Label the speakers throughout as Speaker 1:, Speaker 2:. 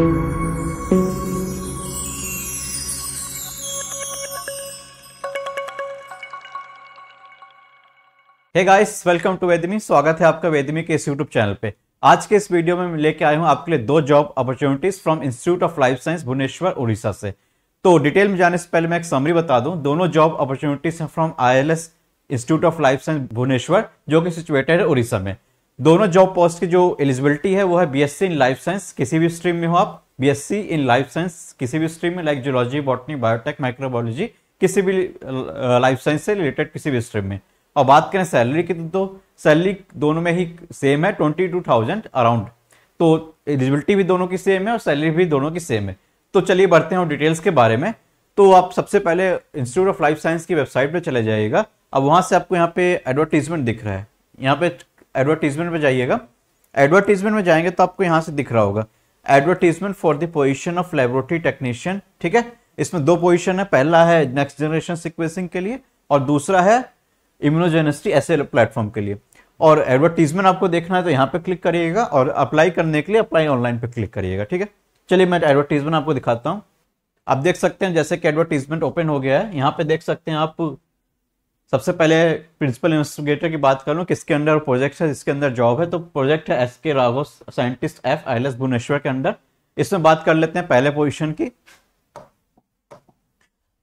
Speaker 1: hey guys welcome to वेदमी स्वागत है आपका वेदमी के इस यूट्यूब चैनल पे आज के इस वीडियो में लेके आया हूँ आपके लिए दो job opportunities from institute of life science Bhubaneswar Orissa से तो डिटेल में जाने से पहले मैं एक समरी बता दूं दोनों जॉब अपॉर्चुनिटीज हैं from I L S institute of life science Bhubaneswar जो कि सिचुएटेड है उड़ीसा में दोनों जॉब पोस्ट की जो एलिजिबिलिटी है वो है बीएससी इन लाइफ साइंस किसी भी स्ट्रीम में हो आप बीएससी इन लाइफ साइंस किसी भी स्ट्रीम में like geology botany biotech microbiology किसी भी लाइफ साइंस से रिलेटेड किसी भी स्ट्रीम में और बात करें सैलरी की तो सैलरी तो दोनों में ही सेम है ट्वेंटी टू थाउजेंड अराउंड तो एलिजिबिलिटी भी दोनों की सेम है और सैलरी भी दोनों की सेम है तो चलिए बढ़ते हैं और डिटेल्स के बारे में तो आप सबसे पहले इंस्टीट्यूट ऑफ लाइफ साइंस की वेबसाइट पर चले जाइएगा अब वहाँ से आपको यहाँ पे एडवर्टीजमेंट दिख रहा है यहाँ पे एडवर्टीजमेंट में जाइएगा एडवर्टीजमेंट में जाएंगे तो आपको यहां से दिख रहा होगा advertisement for the position of laboratory technician ठीक है इसमें दो पोजिशन है पहला है नेक्स्ट जनरेशन सिक्वेंसिंग के लिए और दूसरा है इम्यूनोजेनेसिटी ऐसे प्लेटफॉर्म के लिए और एडवर्टीजमेंट आपको देखना है तो यहाँ पे क्लिक करिएगा और अप्लाई करने के लिए अप्लाई ऑनलाइन पे क्लिक करिएगा ठीक है चलिए मैं एडवर्टीजमेंट आपको दिखाता हूँ आप देख सकते हैं जैसे कि एडवर्टीजमेंट ओपन हो गया है यहाँ पे देख सकते हैं आप सबसे पहले प्रिंसिपल इन्वेस्टिगेटर की बात कर किसके अंडर प्रोजेक्ट है जिसके अंदर जॉब है तो प्रोजेक्ट है S K Raghav scientist F I S Bhubaneswar के अंडर इसमें बात कर लेते हैं पहले पोजिशन की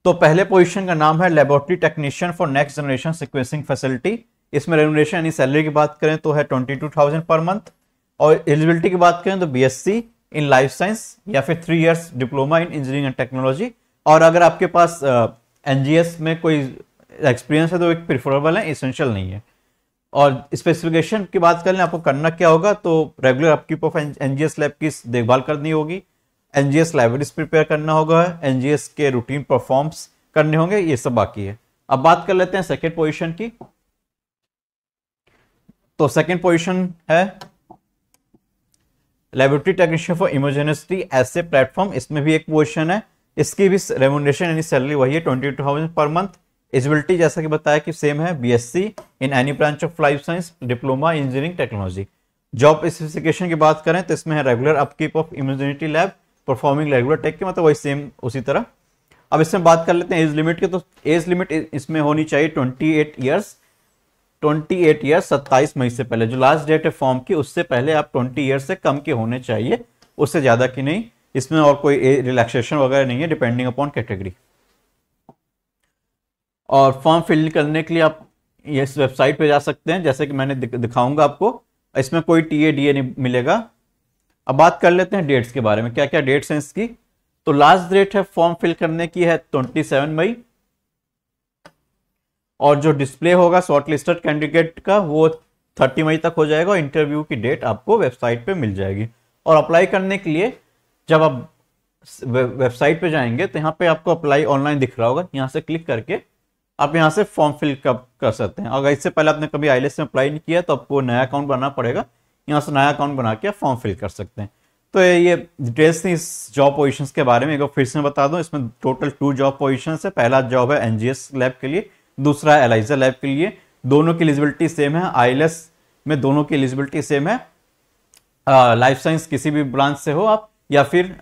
Speaker 1: तो पहले पोजीशन का नाम है laboratory technician for next generation sequencing facility इसमें रेमुनेशन यानी सैलरी की बात करें तो है twenty two thousand per month और एलिजिबिलिटी की बात करें तो बीएससी इन लाइफ साइंस या फिर three years diploma in engineering and technology और अगर आपके पास एनजीएस uh, में कोई एक्सपीरियंस है तो एक प्रिफरेबल है इसेंशियल नहीं है और स्पेसिफिकेशन की बात कर लें आपको करना क्या होगा तो regular upkeep of N G lab की देखभाल करनी होगी एन जी लाइब्रेरीज प्रिपेयर करना होगा एन के रूटीन परफॉर्म्स करने होंगे ये सब बाकी है अब बात कर लेते हैं सेकेंड पोजिशन की तो सेकेंड पोजिशन है laboratory technician for emergency S A platform इसमें भी एक पोजिशन है इसकी भी रेमोडेशन यानी सैलरी वही है twenty two thousand per month eligibility जैसा कि बताया कि सेम है BSc in any branch of life science diploma engineering technology job specification की बात करें तो इसमें है regular upkeep of immunity lab performing regular tech की मतलब वही सेम उसी तरह अब इसमें बात कर लेते हैं एज लिमिट की तो एज लिमिट इसमें होनी चाहिए twenty eight years twenty eight years सत्ताईस मई से पहले जो लास्ट डेट है फॉर्म की उससे पहले आप ट्वेंटी ईयर से कम के होने चाहिए उससे ज़्यादा की नहीं इसमें और कोई रिलैक्सेशन वगैरह नहीं है डिपेंडिंग अपॉन कैटेगरी और फॉर्म फिल करने के लिए आप इस वेबसाइट पे जा सकते हैं जैसे कि मैंने दिखाऊंगा आपको इसमें कोई टी ए डी ए नहीं मिलेगा अब बात कर लेते हैं डेट्स के बारे में क्या क्या डेट्स हैं इसकी तो लास्ट डेट है फॉर्म फिल करने की है ट्वेंटी सेवन मई और जो डिस्प्ले होगा शॉर्ट लिस्टेड कैंडिडेट का वो थर्टी मई तक हो जाएगा और इंटरव्यू की डेट आपको वेबसाइट पे मिल जाएगी और अप्लाई करने के लिए जब आप वेबसाइट पे जाएंगे तो यहाँ पे आपको अप्लाई ऑनलाइन दिख रहा होगा यहाँ से क्लिक करके आप यहाँ से फॉर्म फिल कर सकते हैं अगर इससे पहले आपने कभी आई में अप्लाई नहीं किया तो आपको नया अकाउंट बनाना पड़ेगा यहाँ से नया अकाउंट बना के फॉर्म फिल कर सकते हैं तो ये डिटेल्स थी इस जॉब पोजिशन के बारे में एक बार फिर से बता दूं इसमें टोटल टू जॉब पोजिशन है पहला जॉब है एनजीएस लैब के लिए दूसरा है एलाइजा लैब के लिए दोनों की एलिजिबिलिटी सेम है आईएलएस में दोनों की एलिजिबिलिटी सेम है लाइफ साइंस किसी भी ब्रांच से हो आप या फिर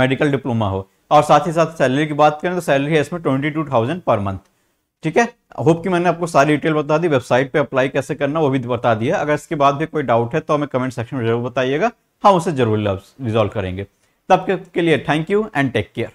Speaker 1: मेडिकल डिप्लोमा हो और साथ ही साथ सैलरी की बात करें तो सैलरी है इसमें twenty two thousand per month ठीक है होप कि मैंने आपको सारी डिटेल बता दी वेबसाइट पे अप्लाई कैसे करना वो भी बता दिया अगर इसके बाद भी कोई डाउट है तो हमें कमेंट सेक्शन में जरूर बताइएगा हम हाँ, उसे जरूर रिजॉल्व करेंगे तब के लिए thank you and take care